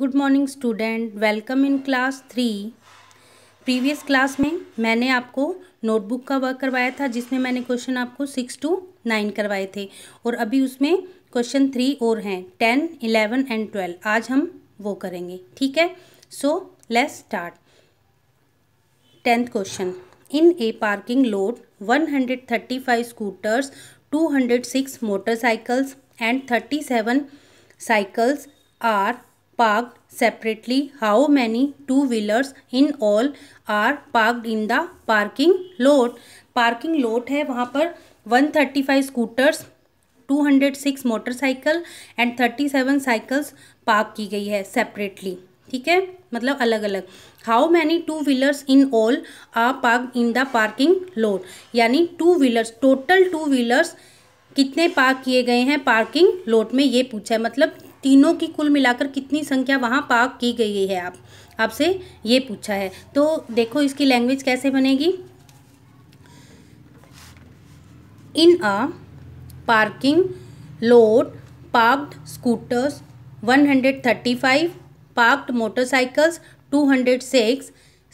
Good morning student welcome in class three previous class में मैंने आपको नोटबुक का वर्क करवाया था जिसमें मैंने क्वेश्चन आपको सिक्स टू नाइन करवाए थे और अभी उसमें क्वेश्चन थ्री और हैं टेन इलेवन एंड ट्वेल्व आज हम वो करेंगे ठीक है so let's start tenth question in a parking lot one hundred thirty five scooters two hundred six motorcycles and thirty seven cycles are parked separately how many two wheelers in all are parked in the parking lot parking lot hai wahan par 135 scooters 206 motorcycle and 37 cycles park ki gayi hai separately theek hai मतलब अलग अलग how many two wheelers in all are park in the parking lot यानी two wheelers total two wheelers कितने park किए गए हैं parking load में ये पूछा है मतलब तीनों की कुल मिलाकर कितनी संख्या वहाँ पाक की गई है आप आपसे ये पूछा है तो देखो इसकी लैंग्वेज कैसे बनेगी in a parking lot parked scooters 135 parked motorcycles 206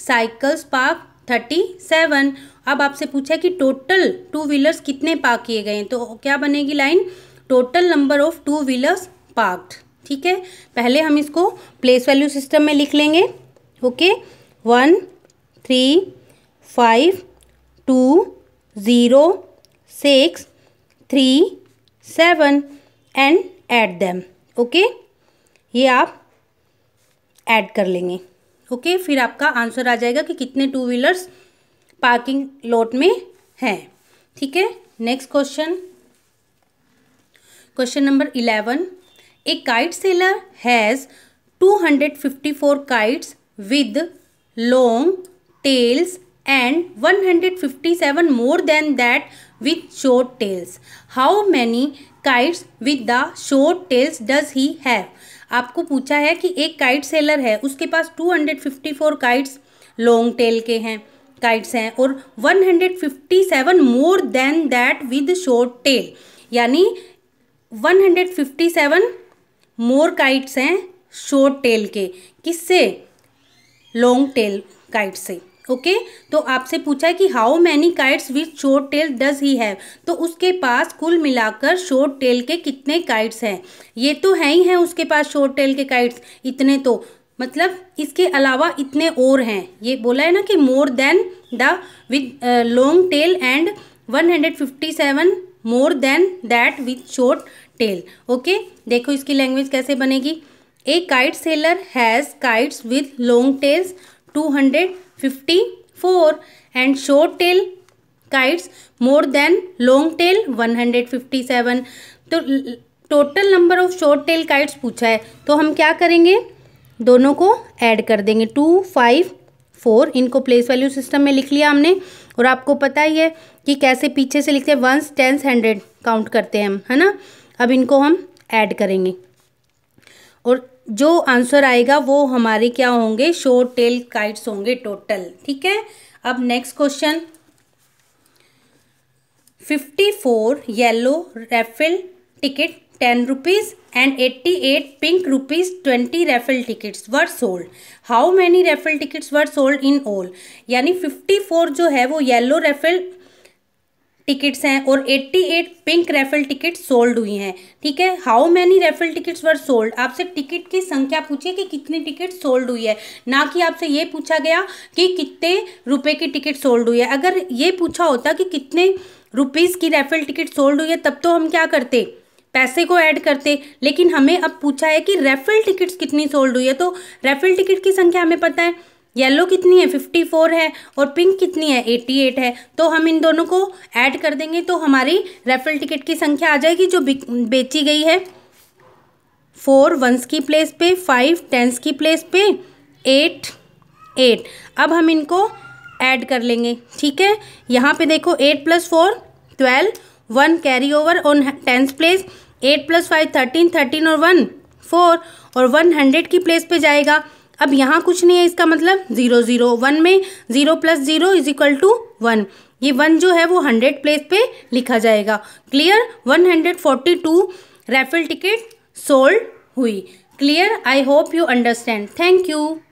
cycles park 37 अब आपसे पूछा है कि टोटल टू व्हीलर्स कितने पार्क किए गए हैं तो क्या बनेगी line total number of two wheelers parked ठीक है पहले हम इसको प्लेस वैल्यू सिस्टम में लिख लेंगे okay one three five two zero six three seven and add them okay ये आप ऐड कर लेंगे ओके okay? फिर आपका आंसर आ जाएगा कि कितने टू व्हीलर्स पार्किंग लॉट में हैं ठीक है next question question number eleven a kite seller has two hundred fifty four kites with long tails and one hundred fifty seven more than that with short tails how many kites with the short tails does he have आपको पूछा है कि एक kite seller है उसके पास two hundred fifty four kites long tail के हैं काइट्स हैं और one hundred fifty seven more than that with short tail यानी one hundred fifty seven more kites हैं शॉर्ट टेल के किससे लॉन्ग टेल काइट से ओके okay? तो आपसे पूछा है कि how many kites with short tail does he have तो उसके पास कुल मिलाकर शॉर्ट टेल के कितने काइट्स हैं ये तो है ही हैं उसके पास शॉर्ट टेल के काइट्स इतने तो मतलब इसके अलावा इतने और हैं ये बोला है ना कि more than the with long tail and one hundred fifty seven more than that with short tail okay देखो इसकी लैंग्वेज कैसे बनेगी a kite seller has kites with long tails two hundred fifty four and short tail kites more than long tail one hundred fifty seven तो total number of short tail kites पूछा है तो हम क्या करेंगे दोनों को ऐड कर देंगे टू फाइव फोर इनको प्लेस वैल्यू सिस्टम में लिख लिया हमने और आपको पता ही है कि कैसे पीछे से लिखते हैं वंस टेंस हंड्रेड काउंट करते हैं हम है ना अब इनको हम ऐड करेंगे और जो आंसर आएगा वो हमारे क्या होंगे शोर टेल काइट्स होंगे टोटल ठीक है अब next question fifty four yellow raffle ticket ten rupees and eighty eight pink rupees twenty raffle tickets were sold how many raffle tickets were sold in all यानी फिफ्टी फोर जो है वो yellow refill tickets हैं और 88 pink रेफल ticket sold हुई हैं ठीक है how many raffle tickets were sold आपसे टिकट की संख्या पूछिए कि कितनी टिकट सोल्ड हुई है ना कि आपसे ये पूछा गया कि कितने रुपए की टिकट सोल्ड हुई है अगर ये पूछा होता कि कितने रुपीज़ की रेफल टिकट सोल्ड हुई है तब तो हम क्या करते पैसे को ऐड करते लेकिन हमें अब पूछा है कि रेफल टिकट्स कितनी सोल्ड हुई है तो रेफल टिकट की संख्या हमें पता है येलो कितनी है 54 है और पिंक कितनी है 88 है तो हम इन दोनों को ऐड कर देंगे तो हमारी रेफरल टिकट की संख्या आ जाएगी जो बेची गई है फोर वंस की प्लेस पे फाइव टेंस की प्लेस पे एट एट अब हम इनको ऐड कर लेंगे ठीक है यहाँ पे देखो eight plus four twelve one carry over on tens place eight plus five thirteen thirteen और वन फोर और वन हंड्रेड की प्लेस पे जाएगा अब यहाँ कुछ नहीं है इसका मतलब ज़ीरो ज़ीरो वन में zero plus zero is equal to one ये वन जो है वो हंड्रेड प्लेस पे लिखा जाएगा clear one hundred forty two raffle ticket sold हुई clear I hope you understand thank you